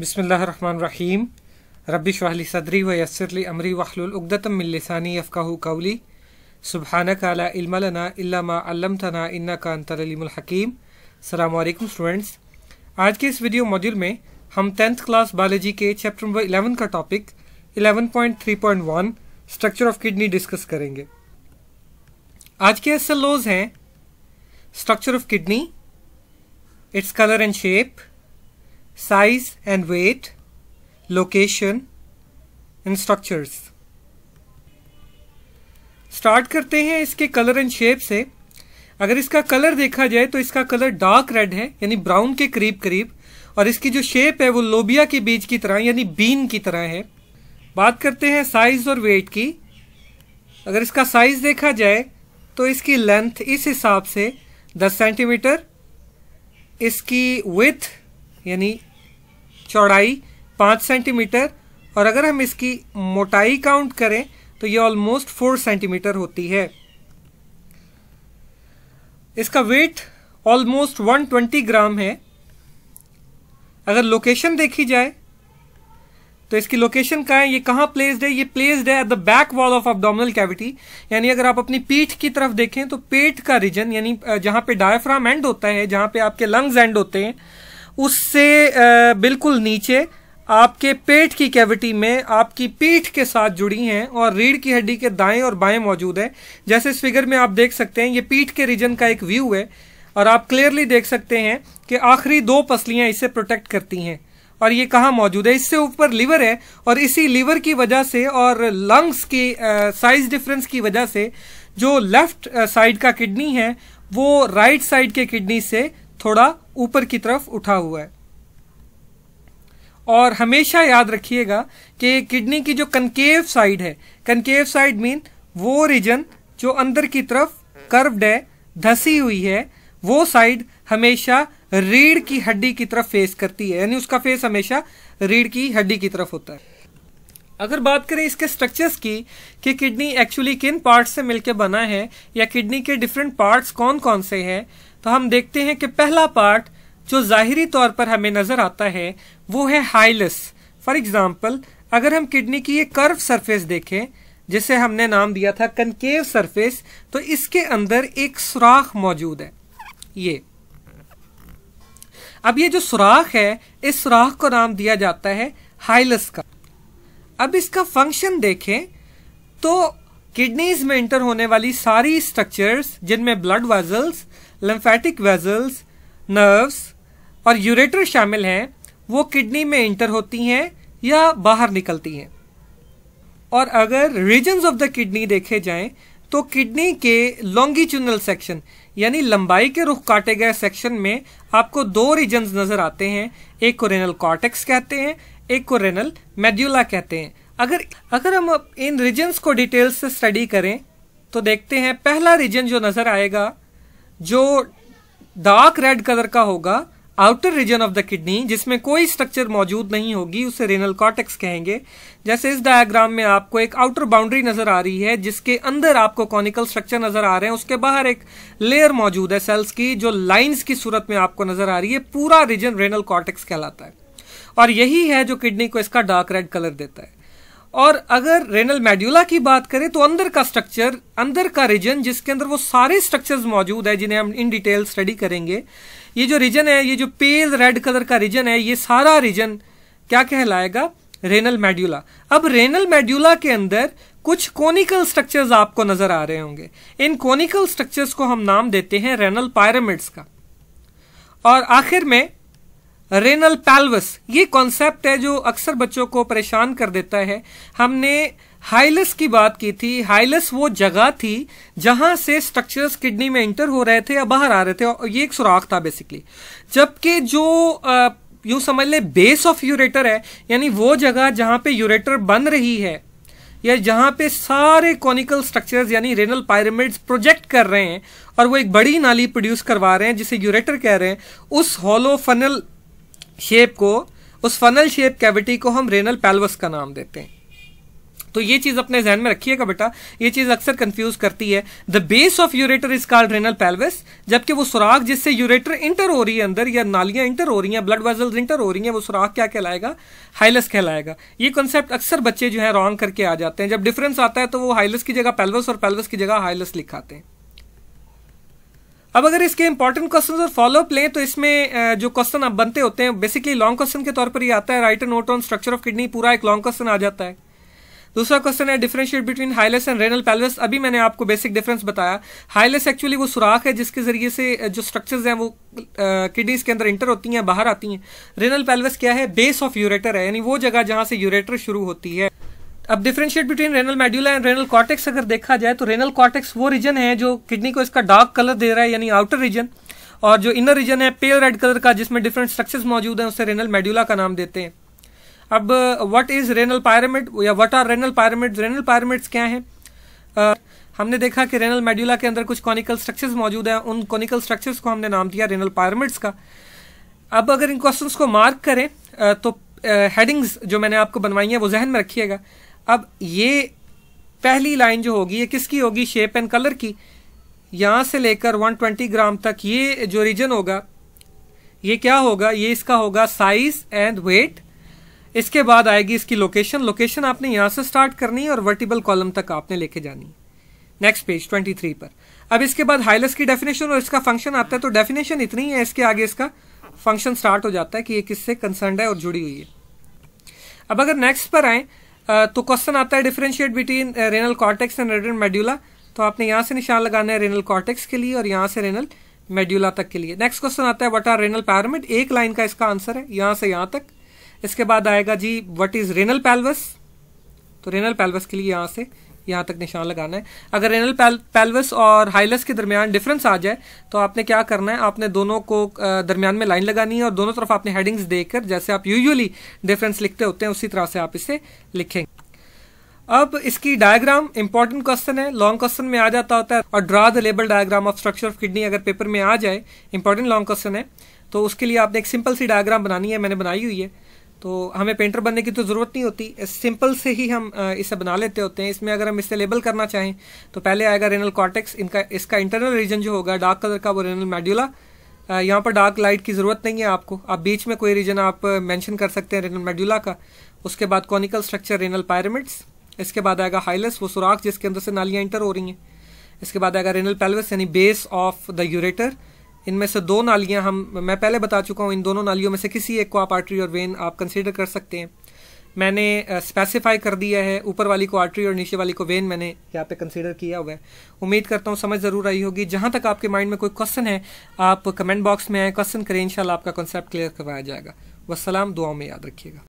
बिसमीम रबी शाहली सदरी व यसरली अमरी वाहलतम लिसानी यफ़ाह कौली सुबहाना काला इल्मलना इल्लाम तना इन्ना का अंतरमहकीम सलामकुम स्टूडेंट्स आज के इस वीडियो मॉड्यूल में हम टेंथ क्लास बायोलॉजी के चैप्टर नंबर इलेवन का topic 11.3.1 structure of kidney discuss करेंगे आज के एस एल हैं structure of kidney it's colour and shape size and weight, location and structures. Start करते हैं इसके कलर एंड शेप से अगर इसका कलर देखा जाए तो इसका कलर डार्क रेड है यानी ब्राउन के करीब करीब और इसकी जो शेप है वो लोबिया के बीज की तरह यानी बीन की तरह है बात करते हैं साइज़ और वेट की अगर इसका साइज़ देखा जाए तो इसकी लेंथ इस हिसाब से 10 सेंटीमीटर इसकी विथ यानी चौड़ाई पाँच सेंटीमीटर और अगर हम इसकी मोटाई काउंट करें तो ये ऑलमोस्ट फोर सेंटीमीटर होती है इसका वेट ऑलमोस्ट 120 ग्राम है अगर लोकेशन देखी जाए तो इसकी लोकेशन कहाँ है ये कहाँ प्लेस्ड है ये प्लेस्ड है at the back wall of abdominal cavity यानी अगर आप अपनी पीठ की तरफ देखें तो पेट का रीजन यानी जहाँ पे डायफ्राम एंड होता है जहाँ पे आपके लंग्स एंड होते हैं उससे बिल्कुल नीचे आपके पेट की कैविटी में आपकी पीठ के साथ जुड़ी हैं और रीढ़ की हड्डी के दाएं और बाएं मौजूद है जैसे इस फिगर में आप देख सकते हैं ये पीठ के रीजन का एक व्यू है और आप क्लियरली देख सकते हैं कि आखिरी दो पसलियां इसे प्रोटेक्ट करती हैं और ये कहाँ मौजूद है इससे ऊपर लीवर है और इसी लीवर की वजह से और लंग्स की साइज डिफरेंस की वजह से जो लेफ्ट साइड का किडनी है वो राइट right साइड के किडनी से थोड़ा ऊपर की तरफ उठा हुआ है और हमेशा याद रखिएगा कि किडनी की जो कनकेव साइड है कनकेव साइड मीन वो रीजन जो अंदर की तरफ कर्व्ड है धसी हुई है वो साइड हमेशा रीढ़ की हड्डी की तरफ फेस करती है यानी उसका फेस हमेशा रीढ़ की हड्डी की तरफ होता है अगर बात करें इसके स्ट्रक्चर्स की कि किडनी एक्चुअली किन पार्ट से मिलकर बना है या किडनी के डिफरेंट पार्ट्स कौन कौन से हैं तो हम देखते हैं कि पहला पार्ट जो जाहिरी तौर पर हमें नज़र आता है वो है हाइलस फॉर एग्ज़ाम्पल अगर हम किडनी की ये कर्व सरफेस देखें जिसे हमने नाम दिया था कनकेव सरफेस तो इसके अंदर एक सुराख मौजूद है ये अब ये जो सुराख है इस सुराख को नाम दिया जाता है हाइलस का अब इसका फंक्शन देखें तो किडनीज में इंटर होने वाली सारी स्ट्रक्चर्स जिनमें blood vessels lymphatic vessels nerves और यूरेटर शामिल हैं वो किडनी में इंटर होती हैं या बाहर निकलती हैं और अगर रीजन्स ऑफ द किडनी देखे जाएं तो किडनी के लॉन्गिट्यूनल सेक्शन यानी लंबाई के रुख काटे गए सेक्शन में आपको दो रीजन्स नज़र आते हैं एक को रेनल कॉर्टेक्स कहते हैं एक को रेनल मेड्यूला कहते हैं अगर अगर हम इन रीजन्स को डिटेल से स्टडी करें तो देखते हैं पहला रीजन जो नज़र आएगा जो डार्क रेड कलर का होगा outer region of the kidney जिसमें कोई स्ट्रक्चर मौजूद नहीं होगी उसे रेनल कॉटेक्स कहेंगे जैसे इस डायग्राम में आपको एक आउटर बाउंड्री नजर आ रही है जिसके अंदर आपको कॉनिकल स्ट्रक्चर नजर आ रहे हैं उसके बाहर एक लेयर मौजूद है सेल्स की जो लाइंस की सूरत में आपको नजर आ रही है पूरा रीजन रेनल कॉटेक्स कहलाता है और यही है जो किडनी को इसका डार्क रेड कलर देता है और अगर रेनल मेड्यूला की बात करें तो अंदर का स्ट्रक्चर अंदर का रीजन जिसके अंदर वो सारे स्ट्रक्चर्स मौजूद है जिन्हें हम इन डिटेल स्टडी करेंगे ये जो रीजन है ये जो पेल रेड कलर का रीजन है ये सारा रीजन क्या कहलाएगा रेनल मेड्यूला अब रेनल मेड्यूला के अंदर कुछ कोनिकल स्ट्रक्चर्स आपको नजर आ रहे होंगे इन कोनिकल स्ट्रक्चर्स को हम नाम देते हैं रेनल पायरामिड्स का और आखिर में रेनल पैल्वस ये कॉन्सेप्ट है जो अक्सर बच्चों को परेशान कर देता है हमने हाइलस की बात की थी हाइलस वो जगह थी जहां से स्ट्रक्चर्स किडनी में इंटर हो रहे थे या बाहर आ रहे थे और ये एक सुराख था बेसिकली जबकि जो यू समझ ले बेस ऑफ यूरेटर है यानी वो जगह जहां पे यूरेटर बन रही है या जहां पे सारे कॉनिकल स्ट्रक्चर्स यानी रेनल पायरामिड्स प्रोजेक्ट कर रहे हैं और वो एक बड़ी नाली प्रोड्यूस करवा रहे हैं जिसे यूरेटर कह रहे हैं उस हॉलो फनल शेप को उस फनल शेप कैविटी को हम रेनल पैलवस का नाम देते हैं तो ये चीज अपने जहन में रखिएगा बेटा ये चीज अक्सर कंफ्यूज करती है the base of ureter is called renal pelvis जबकि वो सुराख जिससे यूरेटर इंटर हो रही है अंदर या नालियां इंटर हो रही हैं ब्लड वेजल इंटर हो रही हैं वो सुराख क्या कहलाएगा हाइलस कहलाएगा ये कॉन्सेप्ट अक्सर बच्चे जो है रॉन्ग करके आ जाते हैं जब डिफरेंस आता है तो वो हाइलस की जगह पैलवस और पैलवस की जगह हाइलस लिखाते हैं अब अगर इसके इंपॉर्टेंट क्वेश्चन और फॉलोअप लें तो इसमें जो क्वेश्चन आप बनते होते हैं बेसिकली लॉन्ग क्वेश्चन के तौर पर ही आता है write and note on structure of kidney पूरा एक लॉन्ग क्वेश्चन आ जाता है दूसरा क्वेश्चन है differentiate between hilus and renal pelvis अभी मैंने आपको बेसिक डिफरेंस बताया हाईलेस एक्चुअली वो सुराख है जिसके जरिए से जो स्ट्रक्चर्स हैं वो किडनीज के अंदर इंटर होती हैं बाहर आती हैं रेनल पैलवेस क्या है बेस ऑफ यूरेटर है यानी वो जगह जहां से यूरेटर शुरू होती है अब differentiate between renal medulla and renal cortex अगर देखा जाए तो रेनल कॉर्टेक्स वो रीजन है जो किडनी को इसका डार्क कलर दे रहा है यानी आउटर रीजन और जो इनर रीजन है पेल रेड कलर का जिसमें डिफरेंट स्ट्रक्चर्स मौजूद हैं उसे रेनल मेड्यूला का नाम देते हैं अब व्हाट इज रेनल पायरामिड या what are renal pyramid renal pyramids क्या हैं uh, हमने देखा कि रेनल मेड्यूला के अंदर कुछ कॉनिकल स्ट्रक्चर्स मौजूद हैं उन कॉनिकल स्ट्रक्चर्स को हमने नाम दिया रेनल पायरामिड्स का अब अगर इन क्वेश्चन को मार्क करें uh, तो हेडिंग्स uh, जो मैंने आपको बनवाई हैं वो जहन में रखिएगा अब ये पहली लाइन जो होगी ये किसकी होगी शेप एंड कलर की यहाँ से लेकर 120 ग्राम तक ये जो रीजन होगा ये क्या होगा ये इसका होगा साइज एंड वेट इसके बाद आएगी इसकी लोकेशन लोकेशन आपने यहाँ से स्टार्ट करनी है और वर्टिबल कॉलम तक आपने लेके जानी है नेक्स्ट पेज 23 पर अब इसके बाद हाइलस की डेफिनेशन और इसका फंक्शन आता है तो डेफिनेशन इतनी है इसके आगे इसका फंक्शन स्टार्ट हो जाता है कि ये किससे कंसर्न है और जुड़ी हुई है अब अगर नेक्स्ट पर आए Uh, तो क्वेश्चन आता है differentiate between renal cortex and renal medulla तो आपने यहाँ से निशान लगाना है रेनल कॉर्टेक्स के लिए और यहाँ से रेनल मेड्यूला तक के लिए नेक्स्ट क्वेश्चन आता है वट आर रेनल पैरामिड एक लाइन का इसका आंसर है यहाँ से यहाँ तक इसके बाद आएगा G what is renal pelvis तो रेनल पैलवस के लिए यहाँ से यहाँ तक निशान लगाना है अगर रेनल पेल, और हाइलस के दरमियान डिफरेंस आ जाए तो आपने क्या करना है आपने दोनों को दरमियान में लाइन लगानी है और दोनों तरफ आपने हेडिंग्स देकर जैसे आप यूजुअली डिफरेंस लिखते होते हैं उसी तरह से आप इसे लिखेंगे अब इसकी डायग्राम इंपॉर्टेंट क्वेश्चन है लॉन्ग क्वेश्चन में आ जाता होता है और draw the label diagram of structure of kidney अगर पेपर में आ जाए इंपॉर्टेंट लॉन्ग क्वेश्चन है तो उसके लिए आपने एक सिंपल सी डायग्राम बनानी है मैंने बनाई हुई है तो हमें पेंटर बनने की तो ज़रूरत नहीं होती सिंपल से ही हम इसे बना लेते होते हैं इसमें अगर हम इसे लेबल करना चाहें तो पहले आएगा रेनल कॉर्टेक्स इनका इसका इंटरनल रीजन जो होगा डार्क कलर का वो रेनल मेड्यूला यहाँ पर डार्क लाइट की ज़रूरत नहीं है आपको आप बीच में कोई रीजन आप मैंशन कर सकते हैं रेनल मेड्यूला का उसके बाद कॉनिकल स्ट्रक्चर रेनल पायरमिड्स इसके बाद आएगा हाइलस वो सुराख जिसके अंदर से नालियाँ इंटर हो रही हैं इसके बाद आएगा रेनल पेल्वस यानी बेस ऑफ द यूरेटर इनमें से दो नालियाँ हम मैं पहले बता चुका हूँ इन दोनों नालियों में से किसी एक को आप आर्टरी और वेन आप कंसिडर कर सकते हैं मैंने स्पेसिफाई कर दिया है ऊपर वाली को आर्टरी और नीचे वाली को वेन मैंने यहाँ पे कंसीडर किया हुआ है उम्मीद करता हूँ समझ ज़रूर आई होगी जहाँ तक आपके माइंड में कोई क्वेश्चन है आप कमेंट बॉक्स में आए क्वेश्चन करें इनशाला आपका कॉन्सेप्ट क्लियर करवाया जाएगा वसलाम दुआओं में याद रखिएगा